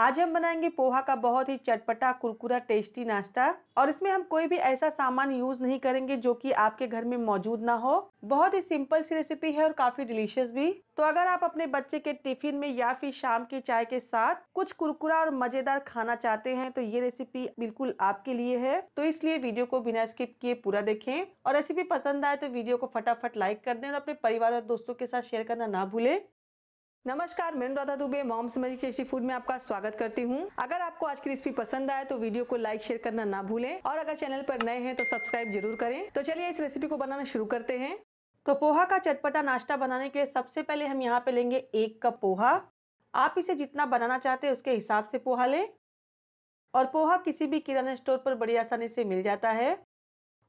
आज हम बनाएंगे पोहा का बहुत ही चटपटा कुरकुरा टेस्टी नाश्ता और इसमें हम कोई भी ऐसा सामान यूज नहीं करेंगे जो कि आपके घर में मौजूद ना हो बहुत ही सिंपल सी रेसिपी है और काफी डिलीशियस भी तो अगर आप अपने बच्चे के टिफिन में या फिर शाम की चाय के साथ कुछ कुरकुरा और मजेदार खाना चाहते हैं तो ये रेसिपी बिल्कुल आपके लिए है तो इसलिए वीडियो को बिना स्किप किए पूरा देखें और रेसिपी पसंद आए तो वीडियो को फटाफट लाइक कर दें और अपने परिवार और दोस्तों के साथ शेयर करना ना भूलें नमस्कार मैं राधा दुबे मॉम समझी टेस्टी फूड में आपका स्वागत करती हूँ अगर आपको आज की रेसिपी पसंद आए तो वीडियो को लाइक शेयर करना ना भूलें और अगर चैनल पर नए हैं तो सब्सक्राइब जरूर करें तो चलिए इस रेसिपी को बनाना शुरू करते हैं तो पोहा का चटपटा नाश्ता बनाने के लिए सबसे पहले हम यहाँ पे लेंगे एक कप पोहा आप इसे जितना बनाना चाहते हैं उसके हिसाब से पोहा लें और पोहा किसी भी किराना स्टोर पर बड़ी आसानी से मिल जाता है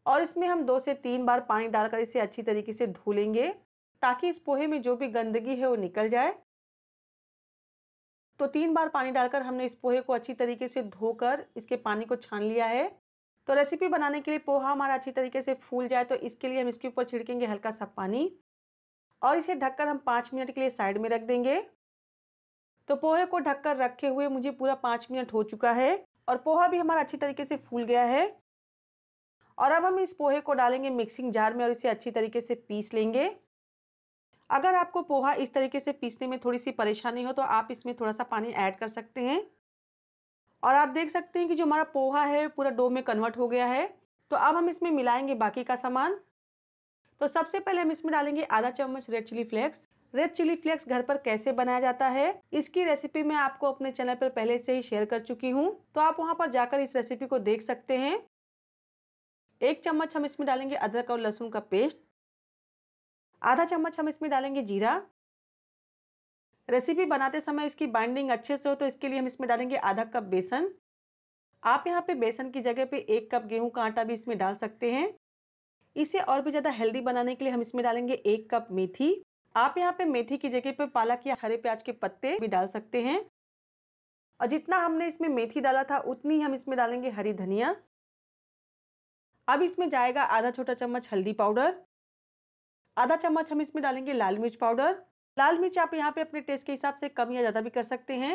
और इसमें हम दो से तीन बार पानी डालकर इसे अच्छी तरीके से धो लेंगे ताकि इस पोहे में जो भी गंदगी है वो निकल जाए तो तीन बार पानी डालकर हमने इस पोहे को अच्छी तरीके से धोकर इसके पानी को छान लिया है तो रेसिपी बनाने के लिए पोहा हमारा अच्छी तरीके से फूल जाए तो इसके लिए हम इसके ऊपर छिड़केंगे हल्का सा पानी और इसे ढककर हम पाँच मिनट के लिए साइड में रख देंगे तो पोहे को ढककर रखे हुए मुझे पूरा पाँच मिनट हो चुका है और पोहा भी हमारा अच्छी तरीके से फूल गया है और अब हम इस पोहे को डालेंगे मिक्सिंग जार में और इसे अच्छी तरीके से पीस लेंगे अगर आपको पोहा इस तरीके से पीसने में थोड़ी सी परेशानी हो तो आप इसमें थोड़ा सा पानी ऐड कर सकते हैं और आप देख सकते हैं कि जो हमारा पोहा है पूरा डो में कन्वर्ट हो गया है तो अब हम इसमें मिलाएंगे बाकी का सामान तो सबसे पहले हम इसमें डालेंगे आधा चम्मच red chili flakes red chili flakes घर पर कैसे बनाया जाता है इसकी रेसिपी मैं आपको अपने चैनल पर पहले से ही शेयर कर चुकी हूँ तो आप वहाँ पर जाकर इस रेसिपी को देख सकते हैं एक चम्मच हम इसमें डालेंगे अदरक और लहसुन का पेस्ट आधा चम्मच हम इसमें डालेंगे जीरा रेसिपी बनाते समय इसकी बाइंडिंग अच्छे से हो तो इसके लिए हम इसमें डालेंगे आधा कप बेसन आप यहाँ पे बेसन की जगह पे एक कप गेहूं का आटा भी इसमें डाल सकते हैं इसे और भी ज़्यादा हेल्दी बनाने के लिए हम इसमें डालेंगे एक कप मेथी आप यहाँ पे मेथी की जगह पे पालक या हरे प्याज के पत्ते भी डाल सकते हैं और जितना हमने इसमें मेथी डाला था उतनी हम इसमें डालेंगे हरी धनिया अब इसमें जाएगा आधा छोटा चम्मच हल्दी पाउडर आधा चम्मच हम इसमें डालेंगे लाल मिर्च पाउडर लाल मिर्च आप यहाँ पे अपने टेस्ट के हिसाब से कम या ज़्यादा भी कर सकते हैं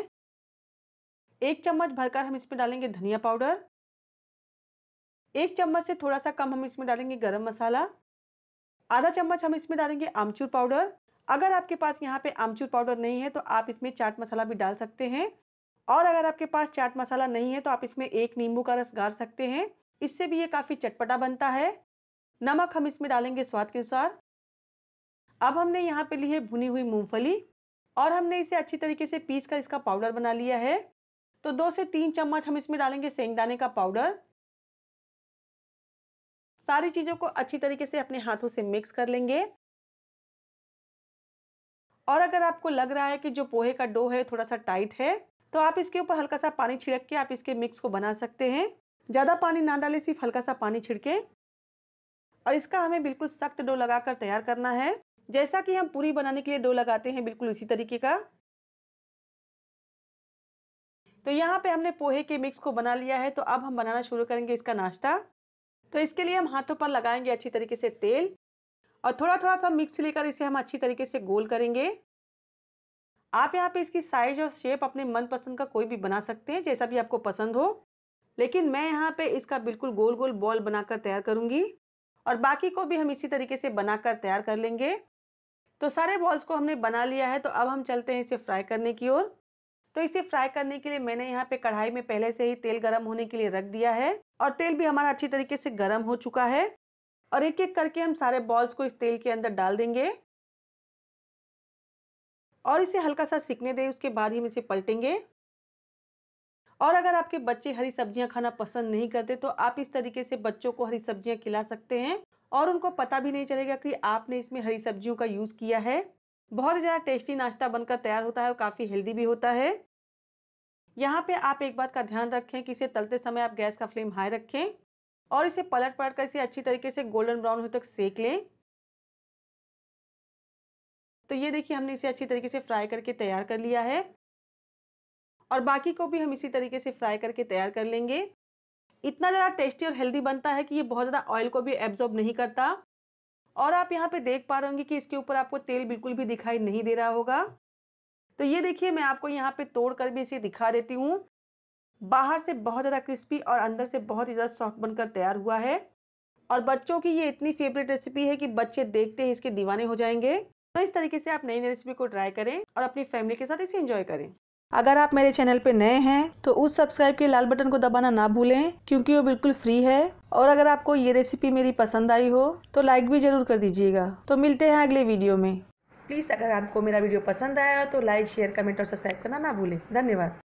एक चम्मच भरकर हम इसमें डालेंगे धनिया पाउडर एक चम्मच से थोड़ा सा कम हम इसमें डालेंगे गरम मसाला आधा चम्मच हम इसमें डालेंगे आमचूर पाउडर अगर आपके पास यहाँ पे आमचूर पाउडर नहीं है तो आप इसमें चाट मसाला भी डाल सकते हैं और अगर आपके पास चाट मसाला नहीं है तो आप इसमें एक नींबू का रस गाड़ सकते हैं इससे भी ये काफ़ी चटपटा बनता है नमक हम इसमें डालेंगे स्वाद के अनुसार अब हमने यहाँ पे ली है भुनी हुई मूंगफली और हमने इसे अच्छी तरीके से पीस कर इसका पाउडर बना लिया है तो दो से तीन चम्मच हम इसमें डालेंगे सेंगदाने का पाउडर सारी चीज़ों को अच्छी तरीके से अपने हाथों से मिक्स कर लेंगे और अगर आपको लग रहा है कि जो पोहे का डो है थोड़ा सा टाइट है तो आप इसके ऊपर हल्का सा पानी छिड़क के आप इसके मिक्स को बना सकते हैं ज़्यादा पानी ना डालें सिर्फ हल्का सा पानी छिड़के और इसका हमें बिल्कुल सख्त डो लगाकर तैयार करना है जैसा कि हम पूरी बनाने के लिए डो लगाते हैं बिल्कुल उसी तरीके का तो यहाँ पे हमने पोहे के मिक्स को बना लिया है तो अब हम बनाना शुरू करेंगे इसका नाश्ता तो इसके लिए हम हाथों पर लगाएंगे अच्छी तरीके से तेल और थोड़ा थोड़ा सा मिक्स लेकर इसे हम अच्छी तरीके से गोल करेंगे आप यहाँ पे इसकी साइज और शेप अपने मनपसंद का कोई भी बना सकते हैं जैसा भी आपको पसंद हो लेकिन मैं यहाँ पे इसका बिल्कुल गोल गोल बॉल बनाकर तैयार करूँगी और बाकी को भी हम इसी तरीके से बनाकर तैयार कर लेंगे तो सारे बॉल्स को हमने बना लिया है तो अब हम चलते हैं इसे फ्राई करने की ओर तो इसे फ्राई करने के लिए मैंने यहाँ पे कढ़ाई में पहले से ही तेल गर्म होने के लिए रख दिया है और तेल भी हमारा अच्छी तरीके से गर्म हो चुका है और एक एक करके हम सारे बॉल्स को इस तेल के अंदर डाल देंगे और इसे हल्का सा सीखने दें उसके बाद ही हम इसे पलटेंगे और अगर आपके बच्चे हरी सब्जियां खाना पसंद नहीं करते तो आप इस तरीके से बच्चों को हरी सब्जियां खिला सकते हैं और उनको पता भी नहीं चलेगा कि आपने इसमें हरी सब्जियों का यूज़ किया है बहुत ही ज़्यादा टेस्टी नाश्ता बनकर तैयार होता है और काफ़ी हेल्दी भी होता है यहाँ पे आप एक बात का ध्यान रखें कि इसे तलते समय आप गैस का फ्लेम हाई रखें और इसे पलट पलट कर इसे अच्छी तरीके से गोल्डन ब्राउन होने तक सेक लें तो ये देखिए हमने इसे अच्छी तरीके से फ्राई करके तैयार कर लिया है और बाकी को भी हम इसी तरीके से फ्राई करके तैयार कर लेंगे इतना ज़्यादा टेस्टी और हेल्दी बनता है कि ये बहुत ज़्यादा ऑयल को भी एब्जॉर्ब नहीं करता और आप यहाँ पे देख पा रहे होंगे कि इसके ऊपर आपको तेल बिल्कुल भी दिखाई नहीं दे रहा होगा तो ये देखिए मैं आपको यहाँ पे तोड़ कर भी इसे दिखा देती हूँ बाहर से बहुत ज़्यादा क्रिस्पी और अंदर से बहुत ही ज़्यादा सॉफ्ट बनकर तैयार हुआ है और बच्चों की ये इतनी फेवरेट रेसिपी है कि बच्चे देखते ही इसके दीवाने हो जाएंगे तो इस तरीके से आप नई नई रेसिपी को ट्राई करें और अपनी फैमिली के साथ इसे एंजॉय करें अगर आप मेरे चैनल पे नए हैं तो उस सब्सक्राइब के लाल बटन को दबाना ना भूलें क्योंकि वो बिल्कुल फ्री है और अगर आपको ये रेसिपी मेरी पसंद आई हो तो लाइक भी ज़रूर कर दीजिएगा तो मिलते हैं अगले वीडियो में प्लीज़ अगर आपको मेरा वीडियो पसंद आया तो लाइक शेयर कमेंट और सब्सक्राइब करना ना भूलें धन्यवाद